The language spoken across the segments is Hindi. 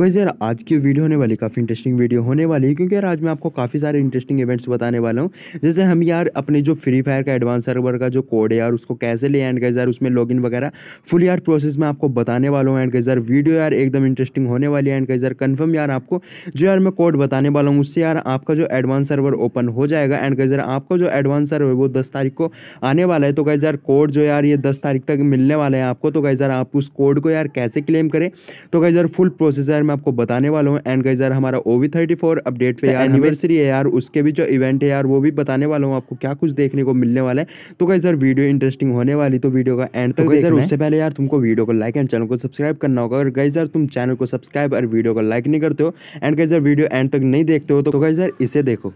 वैसे यार आज की वीडियो होने वाली काफ़ी इंटरेस्टिंग वीडियो होने वाली है क्योंकि यार आज मैं आपको काफ़ी सारे इंटरेस्टिंग इवेंट्स बताने वाला हूँ जैसे हम यार अपने जो फ्री फायर का एडवांस सर्वर का जो कोड है यार उसको कैसे ले एंड गज़ार उसमें लॉगिन वगैरह फुल यार प्रोसेस में आपको बताने वाला हूँ एंड गज़ार वीडियो यार एकदम इंटरेस्टिंग होने वाली है एंड गज़ार कन्फर्म यार आपको जो यार मैं कोड बताने वाला हूँ उससे यार आपका जो एडवांस सर्वर ओपन हो जाएगा एंड गज़ार आपका जो एडवांस सर्वर वो दस तारीख को आने वाला है तो यार कोड जो यार ये दस तारीख तक मिलने वाला है आपको तो यार आप उस कोड को यार कैसे क्लेम करें तो यार फुल प्रोसेस यार मैं आपको बताने वाला हूँ एंड गाइज यार हमारा ओवी थर्टी फोर अपडेट पे यार एनिवर्सरी है यार उसके भी जो इवेंट है यार वो भी बताने वाला हूँ आपको क्या कुछ देखने को मिलने वाला है तो गाइज यार वीडियो इंटरेस्टिंग होने वाली तो वीडियो का एंड तो गई सर उससे पहले यार तुमको वीडियो को लाइक एंड चैनल को सब्सक्राइब करना होगा अगर गाइज यार तुम चैनल को सब्सक्राइब और वीडियो को लाइक नहीं करते हो एंड गाइज यार वीडियो एंड तक नहीं देखते हो तो गाइज यार इसे देखो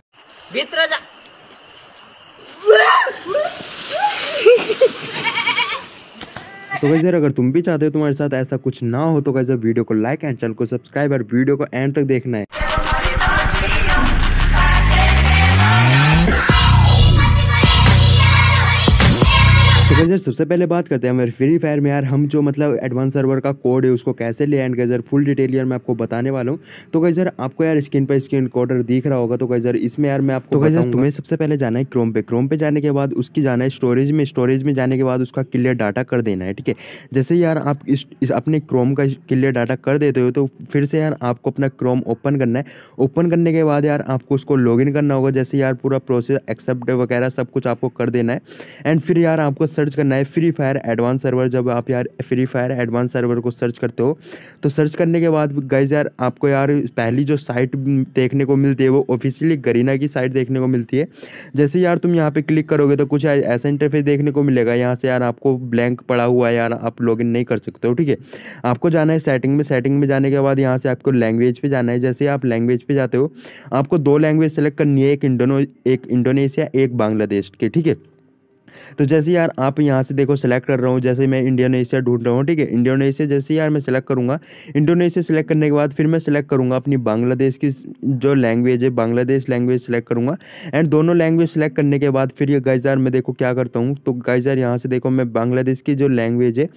तो वैसे अगर तुम भी चाहते हो तुम्हारे साथ ऐसा कुछ ना हो तो कैसे वीडियो को लाइक एंड चैनल को सब्सक्राइब और वीडियो को एंड तक देखना है तो गजर सबसे पहले बात करते हैं हमारे फ्री फायर में यार हम जो मतलब एडवांस सर्वर का कोड है उसको कैसे ले एंड गजर फुल डिटेल यार मैं आपको बताने वाला हूँ तो गजर आपको यार स्क्रीन पर स्क्रीन कोडर दिख रहा होगा तो गजर इसमें यार मैं आपको तो गजर तुम्हें सबसे पहले जाना है क्रोम पे क्रोम पे जाने के बाद उसकी जाना है स्टोरेज में स्टोरेज में जाने के बाद उसका क्लियर डाटा कर देना है ठीक है जैसे यार आप इस, अपने क्रोम का क्लियर डाटा कर देते हो तो फिर से यार आपको अपना क्रोम ओपन करना है ओपन करने के बाद यार आपको उसको लॉग करना होगा जैसे यार पूरा प्रोसेस एक्सेप्ट वगैरह सब कुछ आपको कर देना है एंड फिर यार आपको सर्च करना है फ्री फायर एडवांस सर्वर जब आप यार फ्री फायर एडवांस सर्वर को सर्च करते हो तो सर्च करने के बाद गाइज यार आपको यार पहली जो साइट देखने को मिलती है वो ऑफिशियली गरीना की साइट देखने को मिलती है जैसे यार तुम यहाँ पर क्लिक करोगे तो कुछ ऐसा इंटरफेस देखने को मिलेगा यहाँ से यार आपको ब्लैंक पड़ा हुआ है यार आप लॉग नहीं कर सकते हो ठीक है आपको जाना है सेटिंग में सेटिंग में जाने के बाद यहाँ से आपको लैंग्वेज पर जाना है जैसे आप लैंग्वेज पर जाते हो आपको दो लैंग्वेज सेलेक्ट करनी है एक इंडोनो एक इंडोनेशिया एक बांग्लादेश के ठीक है तो जैसे यार आप यहाँ से देखो सेलेक्ट कर रहा हूँ जैसे मैं इंडोनेशिया ढूंढ रहा हूँ ठीक है इंडोनेशिया जैसे यार मैं सेलेक्ट करूँगा इंडोनेशिया सेलेक्ट करने के बाद फिर मैं सेलेक्ट करूँगा अपनी बांग्लादेश की जो लैंग्वेज है बांग्लादेश लैंग्वेज सेलेक्ट करूँगा एंड दोनों लैंग्वेज सेलेक्ट करने के बाद फिर ये गाइजार मैं देखो क्या करता हूँ तो गाइजार यहाँ से देखो मैं बांग्लादेश की जो लैंग्वेज है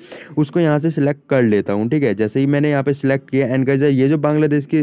उसको यहाँ से सिलेक्ट कर लेता हूँ ठीक है जैसे ही मैंने यहाँ पे सिलेक्ट किया एंड गाइजर ये जो बांग्लादेश की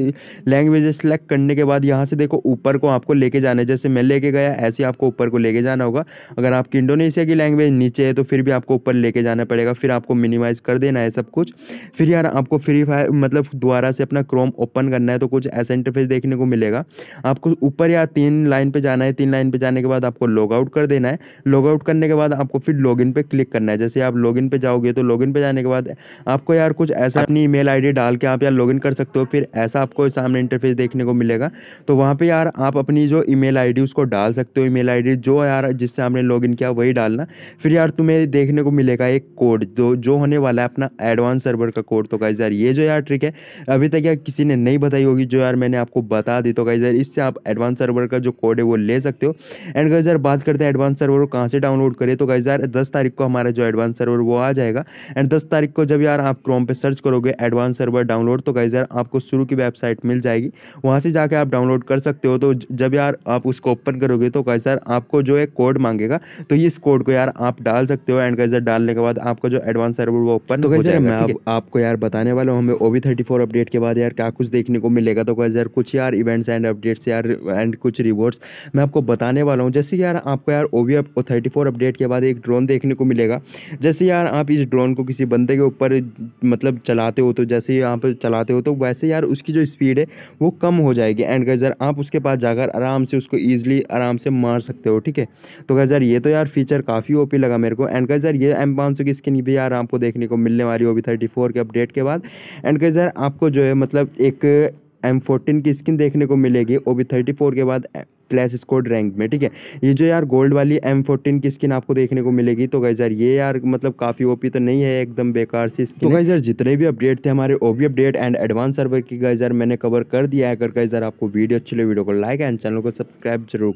लैंग्वेज सेलेक्ट करने के बाद यहाँ से देखो ऊपर को आपको लेके जाना है जैसे मैं लेके गया ऐसे आपको ऊपर को लेके जाना होगा अगर आपकी इंडोने इंडोनेशिया की लैंग्वेज नीचे है तो फिर भी आपको ऊपर लेके जाना पड़ेगा फिर आपको मिनिमाइज़ कर देना है सब कुछ फिर यार आपको फ्री फायर मतलब दोबारा से अपना क्रोम ओपन करना है तो कुछ ऐसा इंटरफेस देखने को मिलेगा आपको ऊपर या तीन लाइन पर जाना है तीन लाइन पर जाने के बाद आपको लॉग आउट कर देना है लॉग आउट करने के बाद आपको फिर लॉग इन पर क्लिक करना है जैसे आप लॉग इन पर जाओगे तो लॉग इन पर जाने के बाद आपको यार कुछ ऐसा अपनी ई मेल डाल के आप यार लॉग कर सकते हो फिर ऐसा आपको सामने इंटरफेस देखने को मिलेगा तो वहाँ पर यार आप अपनी जो ई मेल उसको डाल सकते हो ई मेल जो यार जिससे आपने लॉग किया वही वही डालना फिर यार तुम्हें देखने को मिलेगा एक कोड जो तो जो होने वाला है अपना एडवांस सर्वर का कोड तो गाइज यार ये जो यार ट्रिक है अभी तक यार किसी ने नहीं बताई होगी जो यार मैंने आपको बता दी तो गाइज यार इससे आप एडवांस सर्वर का जो कोड है वो ले सकते हो एंड गाइज यार बात करते हैं एडवांस सर्वर को कहाँ से डाउनलोड करें तो गाइज यार दस तारीख को हमारा जो एडवांस सर्वर वो आ जाएगा एंड दस तारीख को जब यार आप क्रोम पर सर्च करोगे एडवांस सर्वर डाउनलोड तो गाइज यार आपको शुरू की वेबसाइट मिल जाएगी वहाँ से जाके आप डाउनलोड कर सकते हो तो जब यार आप उसको ओपन करोगे तो गाइज यार आपको जो है कोड मांगेगा तो इस कोड को यार आप डाल सकते हो एंड गाइजर डालने के बाद आपका जो एडवांस सर्वर वो ओपन तो हो जाएगा मैं अब आपको यार बताने वाला हूँ हमें ओवी थर्टी फोर अपडेट के बाद यार क्या कुछ देखने को मिलेगा तो गाइजर कुछ यार इवेंट्स एंड अपडेट्स यार एंड कुछ रिवॉर्ड्स मैं आपको बताने वाला हूँ जैसे यार आपको यार ओवी थर्टी फोर अपडेट के बाद एक ड्रोन देखने को मिलेगा जैसे यार आप इस ड्रोन को किसी बंदे के ऊपर मतलब चलाते हो तो जैसे ही आप चलाते हो तो वैसे यार उसकी जो स्पीड है वो कम हो जाएगी एंड गजर आप उसके पास जाकर आराम से उसको ईजिली आराम से मार सकते हो ठीक है तो गजर ये तो यार फीचर फीचर काफ़ी ओपी लगा मेरे को एंड गाइज ये एम पाँच की स्किन भी यार आपको देखने को मिलने वाली होगी थर्टी फोर के अपडेट के बाद एंड गाइज आपको जो है मतलब एक एम फोर्टीन की स्किन देखने को मिलेगी ओ बी थर्टी फोर के बाद क्लास स्कोड रैंक में ठीक है ये जो यार गोल्ड वाली एम फोर्टीन की स्किन आपको देखने को मिलेगी तो गई यार ये यार मतलब काफ़ी ओपी तो नहीं है एकदम बेकार सी स्किन तो गई यार जितने भी अपडेट थे हमारे ओ अपडेट एंड एडवांस सर्वर की गई यार मैंने कवर कर दिया है अगर गई यार आपको वीडियो अच्छी लगे वीडियो को लाइक एंड चैनल को सब्सक्राइब जरूर